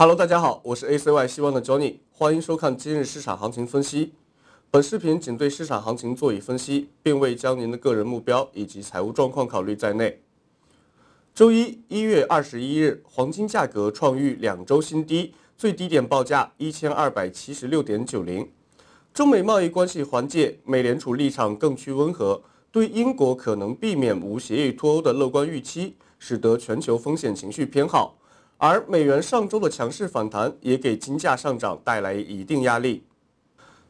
Hello，大家好，我是 ACY 希望的 Johnny，欢迎收看今日市场行情分析。本视频仅对市场行情做以分析，并未将您的个人目标以及财务状况考虑在内。周一，一月二十一日，黄金价格创逾两周新低，最低点报价一千二百七十六点九零。中美贸易关系缓解，美联储立场更趋温和，对英国可能避免无协议脱欧的乐观预期，使得全球风险情绪偏好。而美元上周的强势反弹也给金价上涨带来一定压力。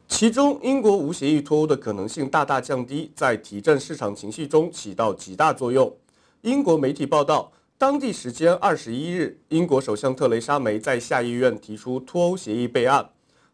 其中，英国无协议脱欧的可能性大大降低，在提振市场情绪中起到极大作用。英国媒体报道，当地时间二十一日，英国首相特蕾莎梅在下议院提出脱欧协议备案。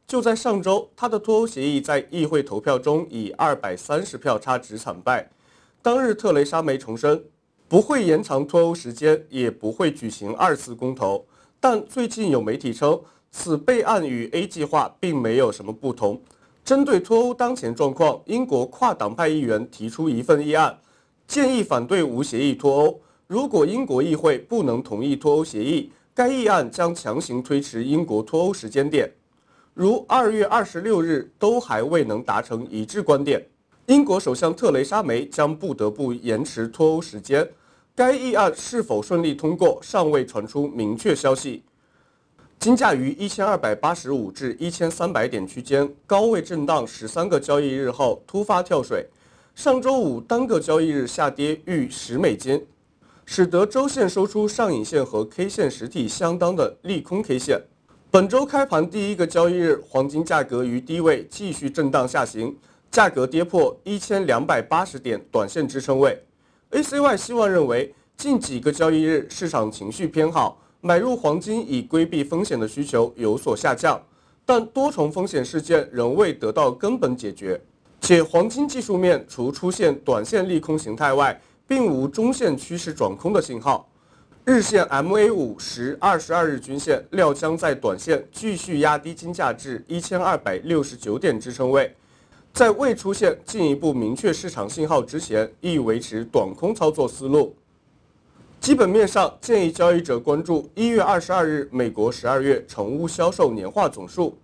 就在上周，他的脱欧协议在议会投票中以二百三十票差值惨败。当日，特蕾莎梅重申。不会延长脱欧时间，也不会举行二次公投。但最近有媒体称，此备案与 A 计划并没有什么不同。针对脱欧当前状况，英国跨党派议员提出一份议案，建议反对无协议脱欧。如果英国议会不能同意脱欧协议，该议案将强行推迟英国脱欧时间点。如二月二十六日都还未能达成一致观点。英国首相特蕾莎梅将不得不延迟脱欧时间。该议案是否顺利通过，尚未传出明确消息。金价于一千二百八十五至一千三百点区间高位震荡十三个交易日后突发跳水，上周五单个交易日下跌逾十美金，使得周线收出上影线和 K 线实体相当的利空 K 线。本周开盘第一个交易日，黄金价格于低位继续震荡下行。价格跌破一千两百八十点，短线支撑位。ACY 希望认为，近几个交易日市场情绪偏好，买入黄金以规避风险的需求有所下降，但多重风险事件仍未得到根本解决，且黄金技术面除出现短线利空形态外，并无中线趋势转空的信号。日线 MA 五十、二十二日均线料将在短线继续压低金价至一千二百六十九点支撑位。在未出现进一步明确市场信号之前，亦维持短空操作思路。基本面上，建议交易者关注一月二十二日美国十二月成屋销售年化总数，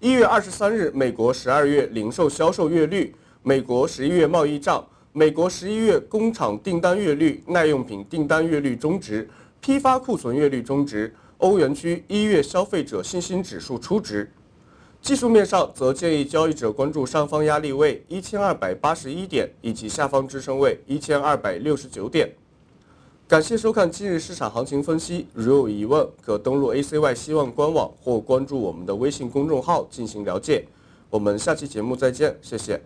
一月二十三日美国十二月零售销售月率，美国十一月贸易账，美国十一月工厂订单月率、耐用品订单月率中值、批发库存月率中值、欧元区一月消费者信心指数初值。技术面上，则建议交易者关注上方压力位一千二百八十一点以及下方支撑位一千二百六十九点。感谢收看今日市场行情分析，如有疑问，可登录 ACY 希望官网或关注我们的微信公众号进行了解。我们下期节目再见，谢谢。